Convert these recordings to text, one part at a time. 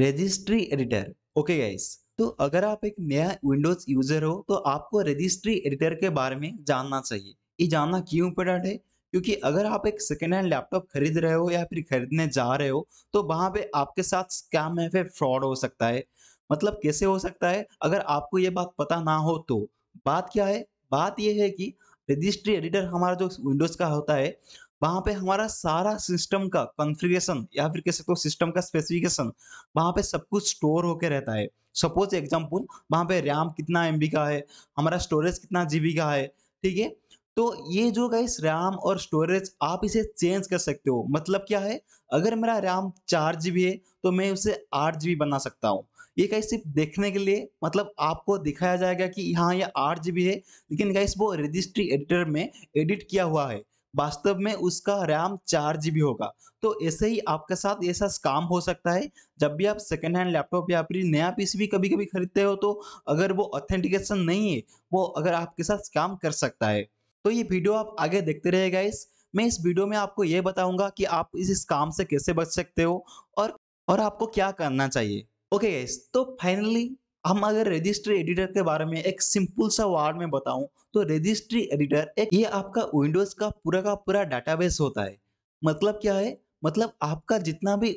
Registry editor okay guys तो अगर आप एक नया विंडोज यूजर हो तो आपको रजिस्ट्री एडिटर के बारे में जानना चाहिए ये जानना क्यों इम्पोर्टेंट है क्योंकि अगर आप एक सेकेंड हैंड लैपटॉप खरीद रहे हो या फिर खरीदने जा रहे हो तो वहां पे आपके साथ स्कैम या फिर फ्रॉड हो सकता है मतलब कैसे हो सकता है अगर आपको ये बात पता ना हो तो बात क्या है बात यह है कि रजिस्ट्री एडिटर हमारा जो विंडोज का होता है वहां पे हमारा सारा सिस्टम का कॉन्फ़िगरेशन या फिर कह सकते हो सिस्टम का स्पेसिफिकेशन वहां पे सब कुछ स्टोर होके रहता है सपोज एग्जाम्पल वहां पे रैम कितना एम का है हमारा स्टोरेज कितना जी का है ठीक है तो ये जो गाइस रैम और स्टोरेज आप इसे चेंज कर सकते हो मतलब क्या है अगर मेरा रैम चार जी है तो मैं उसे आठ जी बना सकता हूँ ये गाइस सिर्फ देखने के लिए मतलब आपको दिखाया जाएगा कि हाँ ये आठ जी है लेकिन गाइस वो रजिस्ट्री एडिटर में एडिट किया हुआ है वास्तव में उसका रैम चार जी होगा तो ऐसे ही आपके साथ ऐसा स्काम हो सकता है जब भी आप सेकेंड हैंड लैपटॉप या फिर नया पीसी भी कभी कभी खरीदते हो तो अगर वो ऑथेंटिकेशन नहीं है वो अगर आपके साथ स्काम कर सकता है तो ये वीडियो आप आगे देखते रहेगा इस मैं इस वीडियो में आपको ये बताऊंगा कि आप इस काम से कैसे बच सकते हो और और आपको क्या करना चाहिए ओके okay, तो फाइनली हम अगर रजिस्ट्री एडिटर के बारे में एक सिंपल सा वर्ड में बताऊं तो रजिस्ट्री एडिटर एक ये आपका विंडोज का पूरा का पूरा डाटाबेस होता है मतलब क्या है मतलब आपका जितना भी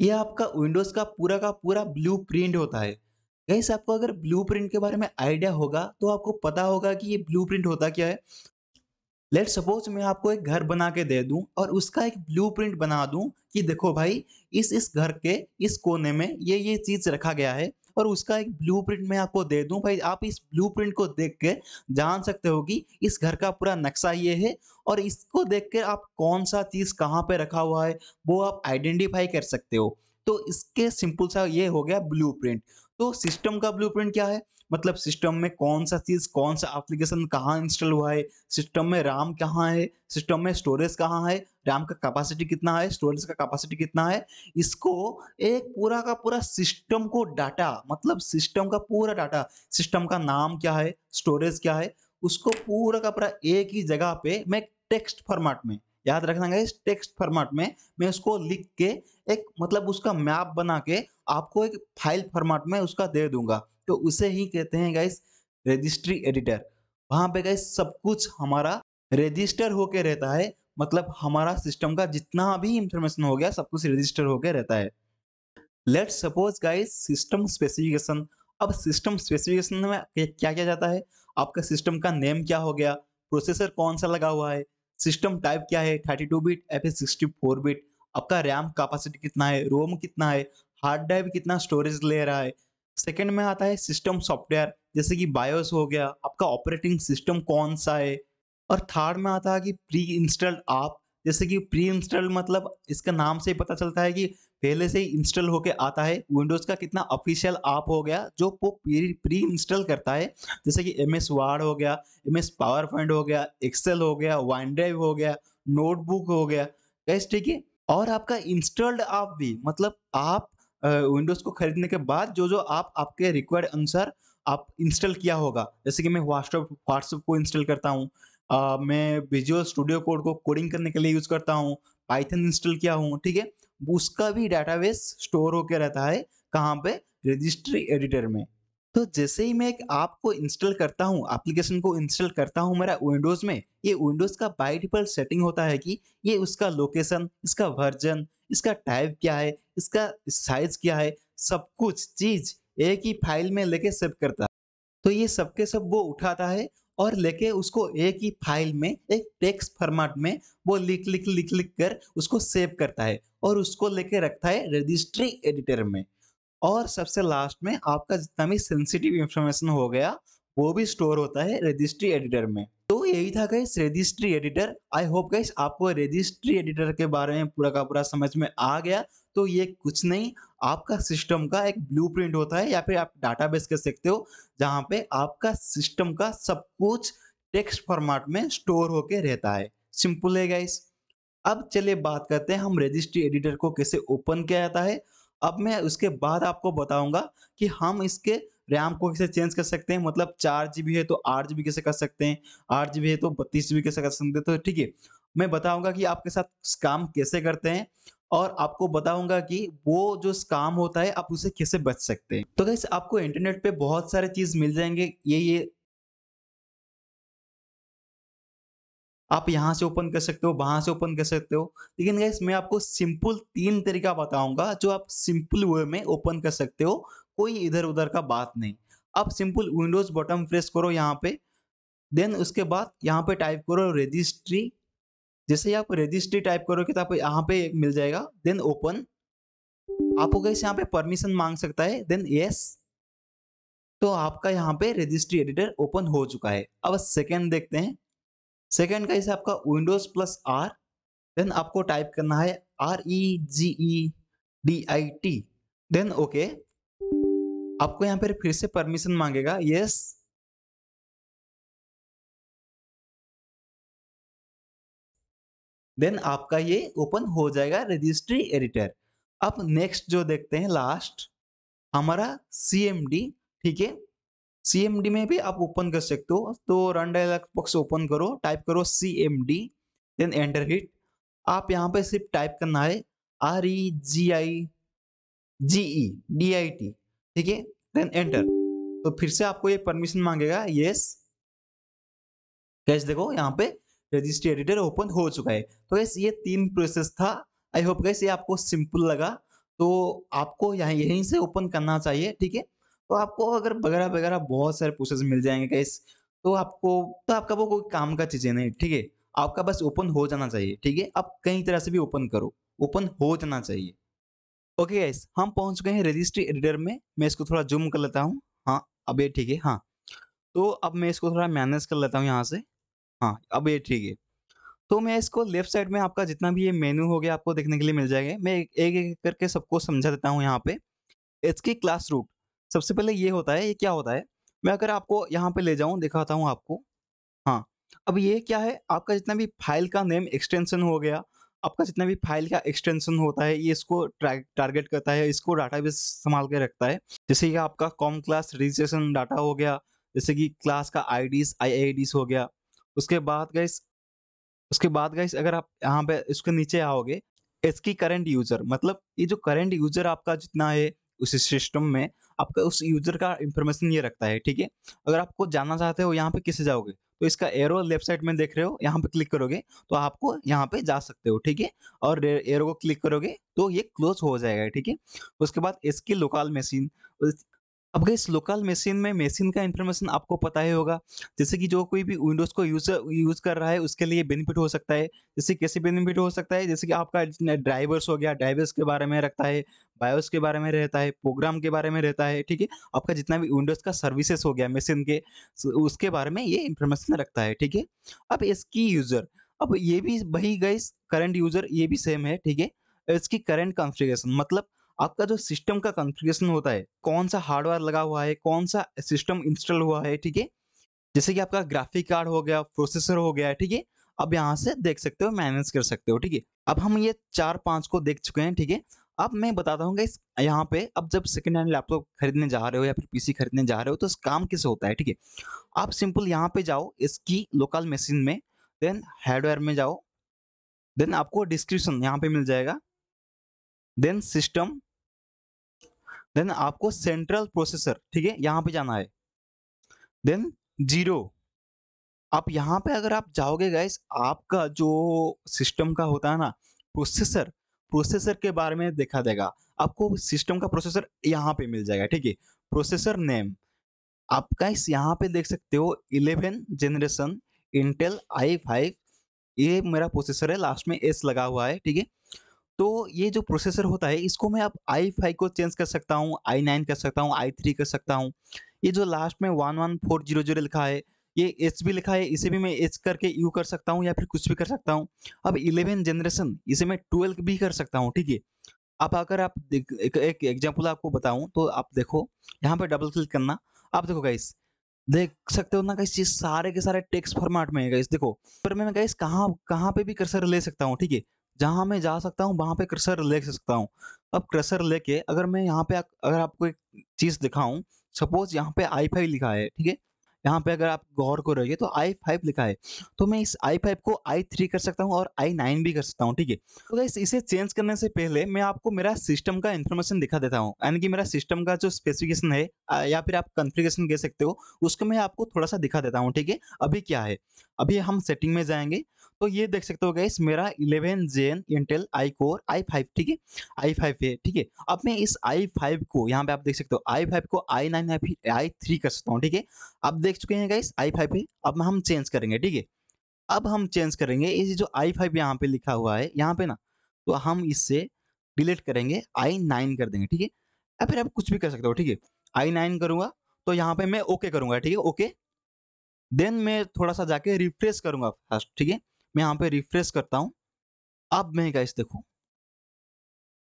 ये आपका विंडोज का पूरा का पूरा प्रिंट होता है गैस आपको अगर ब्लू प्रिंट के बारे में आइडिया होगा तो आपको पता होगा कि ये ब्लू प्रिंट होता क्या है लेट सपोज मैं आपको एक घर बना के दे दूं और उसका एक ब्लू प्रिंट बना दूं कि देखो भाई इस इस घर के इस कोने में ये ये चीज रखा गया है और उसका एक ब्लू मैं आपको दे दूं भाई आप इस ब्लू को देख के जान सकते हो कि इस घर का पूरा नक्शा ये है और इसको देख के आप कौन सा चीज़ कहाँ पे रखा हुआ है वो आप आइडेंटिफाई कर सकते हो तो इसके सिंपल सा ये हो गया ब्लू तो सिस्टम का ब्लू क्या है मतलब सिस्टम में कौन सा चीज़ कौन सा एप्लीकेशन कहाँ इंस्टॉल हुआ है सिस्टम में राम कहाँ है सिस्टम में स्टोरेज कहाँ है रैम का कैपेसिटी कितना है स्टोरेज का कैपेसिटी कितना है इसको एक पूरा का पूरा सिस्टम को डाटा मतलब सिस्टम का पूरा डाटा सिस्टम का नाम क्या है स्टोरेज क्या है उसको पूरा का पूरा एक ही जगह पे मैं टेक्स्ट फॉर्मेट में याद रखना इस टेक्स्ट फॉर्मेट में मैं उसको लिख के एक मतलब उसका मैप बना के आपको एक फाइल फॉर्मेट में उसका दे दूंगा तो उसे ही कहते हैं गाइस रजिस्ट्री एडिटर वहां पे गाइस सब कुछ हमारा रजिस्टर होके रहता है मतलब हमारा सिस्टम का जितना भी इंफॉर्मेशन हो गया सब कुछ रजिस्टर होकर रहता है let suppose guys system specification अब सिस्टम स्पेसिफिकेशन में क्या किया जाता है आपका सिस्टम का नेम क्या हो गया प्रोसेसर कौन सा लगा हुआ है सिस्टम टाइप क्या है 32 बिट या फिर फोर बिट आपका रैम कैपेसिटी कितना है रोम कितना है हार्ड ड्राइव कितना स्टोरेज ले रहा है सेकेंड में आता है सिस्टम सॉफ्टवेयर जैसे कि बायोस हो गया आपका ऑपरेटिंग सिस्टम कौन सा है और थर्ड में आता है कि प्री इंस्टॉल्ड आप जैसे कि प्री इंस्टॉल्ड मतलब इसका नाम से ही पता चलता है कि पहले से ही इंस्टॉल होके आता है विंडोज़ का कितना ऑफिशियल आप हो गया जो वो प्री इंस्टॉल करता है जैसे कि एम एस वार्ड हो गया एम एस पावर पॉइंट हो गया एक्सेल हो गया वन ड्राइव हो गया नोटबुक हो गया कैसे ठीक है और आपका इंस्टॉल्ड आप भी मतलब आप विंडोज़ को खरीदने के बाद जो जो आप आपके रिक्वायर्ड अनुसार आप इंस्टॉल किया होगा जैसे कि मैं व्हाट्सअप व्हाट्सअप को इंस्टॉल करता हूँ आ, मैं विजुअल स्टूडियो कोड को कोडिंग करने के लिए यूज करता हूँ पाइथन इंस्टॉल किया हूँ ठीक है उसका भी डाटाबेस स्टोर होकर रहता है कहाँ पे रजिस्ट्री एडिटर में तो जैसे ही मैं एक ऐप को इंस्टॉल करता हूँ एप्लीकेशन को इंस्टॉल करता हूँ मेरा विंडोज में ये विंडोज का बाई डिफॉल्ट सेटिंग होता है कि ये उसका लोकेशन इसका वर्जन इसका टाइप क्या है इसका साइज क्या है सब कुछ चीज एक ही फाइल में लेके सेव करता है तो ये सबके सब वो उठाता है और लेके उसको एक ही फाइल में एक टेक्स्ट फॉर्मेट में वो लिख लिख लिख लिख कर उसको सेव करता है और उसको लेके रखता है रजिस्ट्री एडिटर में और सबसे लास्ट में आपका जितना भी सेंसिटिव इंफॉर्मेशन हो गया वो भी स्टोर होता है रजिस्ट्री एडिटर में तो यही था guys registry editor I hope guys आपको रजिस्ट्री एडिटर के बारे में पूरा का पूरा समझ में आ गया तो ये कुछ नहीं आपका सिस्टम का एक ब्लूप्रिंट होता है या फिर आप डाटाबेस कर सकते हो जहाँ पे आपका सिस्टम का सब कुछ टेक्स्ट फॉर्मेट में स्टोर होके रहता है सिंपल है गाइस अब चलिए बात करते हैं हम रजिस्ट्री एडिटर को कैसे ओपन किया जाता है अब मैं उसके बाद आपको बताऊंगा कि हम इसके रैम को कैसे चेंज कर सकते हैं मतलब चार जी है तो आठ जी कैसे कर सकते हैं आठ जी है तो बत्तीस जी कैसे कर सकते हैं तो ठीक है मैं बताऊंगा कि आपके साथ काम कैसे करते हैं और आपको बताऊंगा कि वो जो स्काम होता है आप उसे कैसे बच सकते हैं तो गैस आपको इंटरनेट पे बहुत सारे चीज मिल जाएंगे ये ये आप यहाँ से ओपन कर सकते हो वहां से ओपन कर सकते हो लेकिन गैस मैं आपको सिंपल तीन तरीका बताऊंगा जो आप सिंपल वे में ओपन कर सकते हो कोई इधर उधर का बात नहीं आप सिंपल विंडोज बटन प्रेस करो यहाँ पे देन उसके बाद यहाँ पे टाइप करो रजिस्ट्री जैसे ही आप रजिस्ट्री टाइप करोगे तो आपको यहाँ पे मिल जाएगा देन ओपन आपको कैसे यहाँ पे परमिशन मांग सकता है देन यस तो आपका यहाँ पे रजिस्ट्री एडिटर ओपन हो चुका है अब सेकेंड देखते हैं सेकेंड का इसे आपका विंडोज प्लस आर देन आपको टाइप करना है R E G E D I T then okay आपको यहाँ पर फिर से परमिशन मांगेगा यस देन आपका ये ओपन हो जाएगा रजिस्ट्री एडिटर अब नेक्स्ट जो देखते हैं लास्ट हमारा सी ठीक है सी में भी आप ओपन कर सकते हो तो रन डायलॉग बॉक्स ओपन करो टाइप करो C M D then enter hit आप यहाँ पे सिर्फ टाइप करना है R E G I G E D I T ठीक है देन एंटर तो फिर से आपको ये परमिशन मांगेगा यस कैसे देखो यहाँ पे रजिस्ट्री एडिटर ओपन हो चुका है तो गैस ये तीन प्रोसेस था आई होप गैस ये आपको सिंपल लगा तो आपको यहाँ यहीं से ओपन करना चाहिए ठीक है तो आपको अगर वगैरह वगैरह बहुत सारे प्रोसेस मिल जाएंगे गैस तो आपको तो आपका वो कोई काम का चीज़ें नहीं ठीक है आपका बस ओपन हो जाना चाहिए ठीक है आप कई तरह से भी ओपन करो ओपन हो जाना चाहिए ओके okay हम पहुंच गए हैं रजिस्ट्री एडिटर में मैं इसको थोड़ा जूम कर लेता हूँ हाँ अब ये ठीक है हाँ तो अब मैं इसको थोड़ा मैनेज कर लेता हूँ यहाँ से हाँ, अब ये ठीक है। तो मैं इसको लेफ्ट साइड में आपका जितना भी ये मेन्यू हो गया आपको देखने के लिए मिल जाएगा। मैं एक-एक करके सबको समझा देता हूँ यहाँ पे। की क्लास रूट, सबसे पहले ये होता है, ये क्या होता है? मैं अगर आपको यहाँ पे ले जाऊँ दिखाता हूँ आपको। हाँ, अब ये क्या है आपका जितना भी फाइल का नेम एक्सटेंशन हो गया, आपका जितना भी फाइल का एक्सटेंशन होता है ये इसको टारगेट करता है, इसको डाटा भी संभाल के रखता है। जैसे कि आपका कॉम क्लास रजिस्ट्रेशन डाटा हो गया, जैसे कि क्लास का आई डीज हो गया। उसके बाद गाइस उसके बाद गाइस अगर आप यहाँ पे इसके नीचे आओगे इसकी करंट यूजर मतलब ये जो करंट यूजर आपका जितना है उस सिस्टम में आपका उस यूजर का इंफॉर्मेशन ये रखता है ठीक है अगर आपको जानना चाहते हो यहाँ पे किसे जाओगे तो इसका एरो लेफ्ट साइड में देख रहे हो यहाँ पे क्लिक करोगे तो आपको यहाँ पे जा सकते हो ठीक है और एरो को क्लिक करोगे तो ये क्लोज हो जाएगा ठीक है उसके बाद इसकी लोकल मशीन अब गई लोकल मशीन में मशीन का इन्फॉर्मेशन आपको पता ही होगा जैसे कि जो कोई भी विंडोज़ को यूज यूज़ कर रहा है उसके लिए बेनिफिट हो सकता है जैसे कैसे बेनिफिट हो सकता है जैसे कि आपका ड्राइवर्स हो गया ड्राइवर्स के बारे में रखता है बायोस के बारे में रहता है प्रोग्राम के बारे में रहता है ठीक है आपका जितना भी विंडोज़ का सर्विसेस हो गया मशीन के उसके बारे में ये इन्फॉर्मेशन रखता है ठीक है अब इसकी यूज़र अब ये भी वही गई करंट यूज़र ये भी सेम है ठीक है इसकी करंट कॉन्फ़िगरेशन मतलब आपका जो सिस्टम का कंफ्यूगेशन होता है कौन सा हार्डवेयर लगा हुआ है कौन सा सिस्टम इंस्टॉल हुआ है ठीक है जैसे कि आपका ग्राफिक कार्ड हो गया प्रोसेसर हो गया ठीक है अब यहाँ से देख सकते हो मैनेज कर सकते हो ठीक है अब हम ये चार पांच को देख चुके हैं ठीक है अब मैं बताता हूँ इस यहाँ पे अब जब सेकेंड हैंड लैपटॉप खरीदने जा रहे हो या फिर पीसी खरीदने जा रहे हो तो इस काम किसे होता है ठीक है आप सिंपल यहाँ पे जाओ इसकी लोकल मशीन में देन हार्डवेयर में जाओ देन आपको डिस्क्रिप्शन यहाँ पे मिल जाएगा देन सिस्टम देन आपको सेंट्रल प्रोसेसर ठीक है यहाँ पे जाना है देन जीरो आप यहां पे अगर आप जाओगे गाइस आपका जो सिस्टम का होता है ना प्रोसेसर प्रोसेसर के बारे में देखा देगा आपको सिस्टम का प्रोसेसर यहाँ पे मिल जाएगा ठीक है प्रोसेसर नेम आप गाइस यहाँ पे देख सकते हो eleven generation Intel I five ये मेरा प्रोसेसर है लास्ट में एस लगा हुआ है ठीक है तो ये जो प्रोसेसर होता है इसको मैं अब आई फाइव को चेंज कर सकता हूँ आई नाइन कर सकता हूँ आई थ्री कर सकता हूँ ये जो लास्ट में one one four zero zero लिखा है ये एच भी लिखा है इसे भी मैं एच करके यू कर सकता हूँ या फिर कुछ भी कर सकता हूँ अब इलेवन जनरेशन इसे मैं ट्वेल्व भी कर सकता हूँ ठीक है अब अगर आप एक एग्जाम्पल आपको बताऊँ तो आप देखो यहाँ पर डबल क्लिक करना आप देखो गाइस देख सकते हो ना गाइस ये सारे के सारे टेक्स्ट फॉर्मेट में है गाइस देखो पर मैं गाइस कहाँ कहाँ पे भी कर्सर ले सकता हूँ ठीक है जहाँ मैं जा सकता हूँ वहाँ पे क्रशर ले सकता हूँ अब क्रशर लेके अगर मैं यहाँ पे अगर आपको एक चीज़ दिखाऊँ सपोज यहाँ पे आई फाइव लिखा है ठीक है यहाँ पे अगर आप गौर को रहिए तो आई फाइव लिखा है तो मैं इस आई फाइव को आई थ्री कर सकता हूँ और आई नाइन भी कर सकता हूँ ठीक है तो इसे चेंज करने से पहले मैं आपको मेरा सिस्टम का इन्फॉर्मेशन दिखा देता हूँ यानी कि मेरा सिस्टम का जो स्पेसिफिकेशन है या फिर आप कन्फिगेशन कह सकते हो उसको मैं आपको थोड़ा सा दिखा देता हूँ ठीक है अभी क्या है अभी हम सेटिंग में जाएंगे तो ये देख सकते हो गैस मेरा eleven gen Intel I core I five ठीक है आई फाइव है ठीक है अब मैं इस आई फाइव को यहाँ पे आप देख सकते हो आई फाइव को आई नाइन आई थ्री कर सकता हूँ ठीक है अब देख चुके हैं गैस आई फाइव है अब हम चेंज करेंगे ठीक है अब हम चेंज करेंगे ये जो आई फाइव यहाँ पे लिखा हुआ है यहाँ पे ना तो हम इससे डिलीट करेंगे आई नाइन कर देंगे ठीक है या फिर आप कुछ भी कर सकते हो ठीक है आई नाइन करूंगा तो यहाँ पे मैं ओके करूंगा ठीक है ओके देन मैं थोड़ा सा जाके रिफ्रेश करूँगा फर्स्ट ठीक है मैं यहाँ पे रिफ्रेश करता हूँ अब मैं गाइस देखो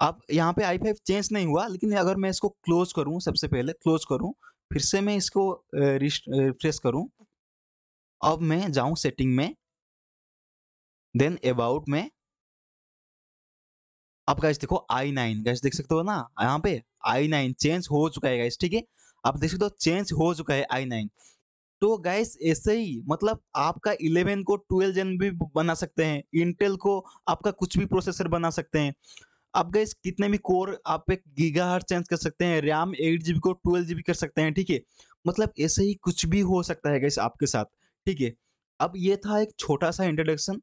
अब यहाँ पे आई फाइव चेंज नहीं हुआ लेकिन अगर मैं इसको क्लोज करूँ सबसे पहले क्लोज करूँ फिर से मैं इसको रिफ्रेश करूँ अब मैं जाऊँ सेटिंग में देन अबाउट में अब गाइस देखो आई नाइन गाइस देख सकते हो ना यहाँ पे आई नाइन चेंज हो चुका है गाइस ठीक है आप देख सकते हो चेंज हो चुका है आई नाइन तो गैस ऐसे ही मतलब आपका इलेवन को ट्वेल्व जन भी बना सकते हैं इंटेल को आपका कुछ भी प्रोसेसर बना सकते हैं आप गैस कितने भी कोर आप एक गीगा हर चेंज कर सकते हैं रैम एट जी को ट्वेल्व जी कर सकते हैं ठीक है मतलब ऐसे ही कुछ भी हो सकता है गैस आपके साथ ठीक है अब ये था एक छोटा सा इंट्रोडक्शन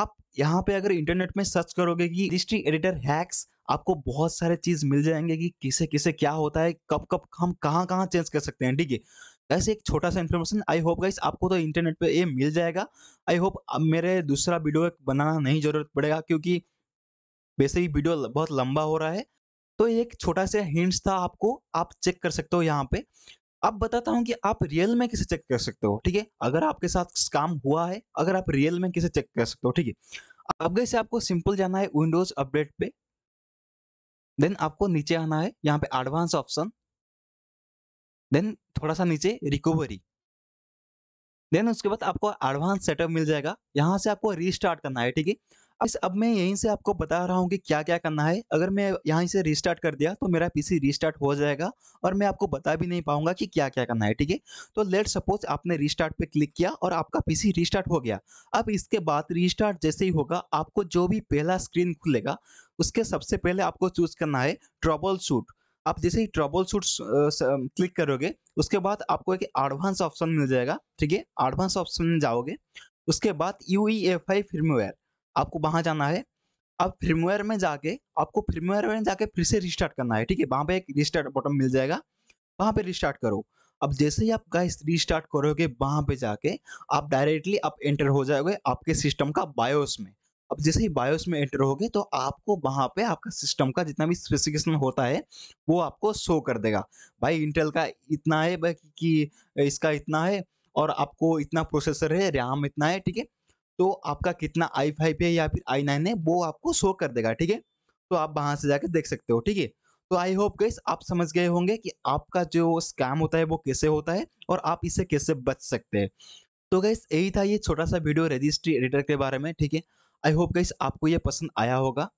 आप यहाँ पे अगर इंटरनेट में सर्च करोगे कि डिस्ट्री एडिटर हैक्स आपको बहुत सारे चीज़ मिल जाएंगे कि किसे किसे क्या होता है कब कब हम कहाँ कहाँ चेंज कर सकते हैं ठीक है गाइस एक छोटा सा इन्फॉर्मेशन आई होप गाइस आपको तो इंटरनेट पे ये मिल जाएगा आई होप मेरे दूसरा वीडियो बनाना नहीं जरूरत पड़ेगा क्योंकि वैसे ही वीडियो बहुत लंबा हो रहा है तो एक छोटा सा हिंट्स था आपको आप चेक कर सकते हो यहाँ पे अब बताता हूँ कि आप रियल में किसे चेक कर सकते हो ठीक है अगर आपके साथ काम हुआ है अगर आप रियल में किसे चेक कर सकते हो ठीक है अब गैसे आपको सिंपल जाना है विंडोज अपडेट पे देन आपको नीचे आना है यहाँ पे एडवांस ऑप्शन देन थोड़ा सा नीचे रिकवरी देन उसके बाद आपको एडवांस सेटअप मिल जाएगा यहाँ से आपको रीस्टार्ट करना है ठीक है अब, अब मैं यहीं से आपको बता रहा हूँ कि क्या क्या करना है अगर मैं यहाँ से रिस्टार्ट कर दिया तो मेरा पीसी रिस्टार्ट हो जाएगा और मैं आपको बता भी नहीं पाऊंगा कि क्या क्या करना है ठीक है तो लेट सपोज आपने रिस्टार्ट पे क्लिक किया और आपका पीसी रिस्टार्ट हो गया अब इसके बाद रिस्टार्ट जैसे ही होगा आपको जो भी पहला स्क्रीन खुलेगा उसके सबसे पहले आपको चूज करना है ट्रबल शूट आप जैसे ही ट्रबल शूट क्लिक करोगे उसके बाद आपको एक एडवांस ऑप्शन मिल जाएगा ठीक है एडवांस ऑप्शन में जाओगे उसके बाद U E F I firmware आपको वहाँ जाना है अब फिल्मवेयर में जाके आपको फिल्मवेयर में जाके फिर से रिस्टार्ट करना है ठीक है वहाँ पे एक रिस्टार्ट बटन मिल जाएगा वहाँ पे रिस्टार्ट करो अब जैसे ही आप गाइस रिस्टार्ट करोगे वहाँ पे जाके आप डायरेक्टली आप एंटर हो जाओगे आपके सिस्टम का बायोस में अब जैसे ही बायोस में एंटर होगे तो आपको वहाँ पे आपका सिस्टम का जितना भी स्पेसिफिकेशन होता है वो आपको शो कर देगा भाई इंटेल का इतना है कि इसका इतना है और आपको इतना प्रोसेसर है रैम इतना है ठीक है तो आपका कितना आई फाइव है या फिर आई नाइन है वो आपको शो कर देगा ठीक है तो आप वहाँ से जाकर देख सकते हो ठीक है तो आई होप गई आप समझ गए होंगे कि आपका जो स्कैम होता है वो कैसे होता है और आप इससे कैसे बच सकते हैं तो गैस यही था ये छोटा सा वीडियो रजिस्ट्री एडिटर के बारे में ठीक है आई होप गाइस आपको ये पसंद आया होगा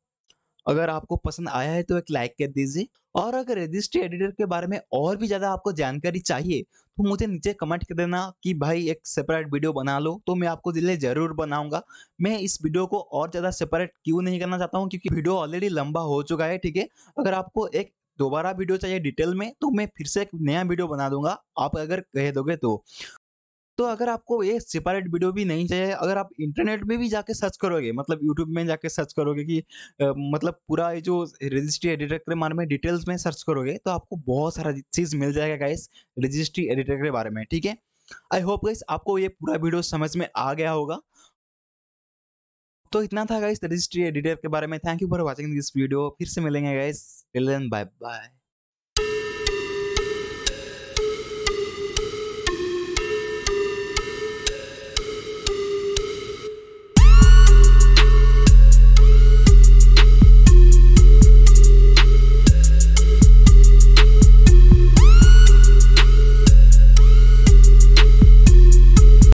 अगर आपको पसंद आया है तो एक लाइक कर दीजिए और अगर रजिस्ट्री एडिटर के बारे में और भी ज़्यादा आपको जानकारी चाहिए तो मुझे नीचे कमेंट कर देना कि भाई एक सेपरेट वीडियो बना लो तो मैं आपको दिले ज़रूर बनाऊंगा मैं इस वीडियो को और ज़्यादा सेपरेट क्यों नहीं करना चाहता हूँ क्योंकि वीडियो ऑलरेडी लंबा हो चुका है ठीक है अगर आपको एक दोबारा वीडियो चाहिए डिटेल में तो मैं फिर से एक नया वीडियो बना दूंगा आप अगर कह दोगे तो तो अगर आपको ये सेपरेट वीडियो भी नहीं चाहिए अगर आप इंटरनेट में भी जाके सर्च करोगे मतलब यूट्यूब में जाके सर्च करोगे कि आ, मतलब पूरा ये जो रजिस्ट्री एडिटर के बारे में डिटेल्स में सर्च करोगे तो आपको बहुत सारा चीज़ मिल जाएगा गाइस रजिस्ट्री एडिटर के बारे में ठीक है आई होप गाइस आपको ये पूरा वीडियो समझ में आ गया होगा तो इतना था गाइस रजिस्ट्री एडिटर के बारे में thank you for watching this video फिर से मिलेंगे guys till then bye bye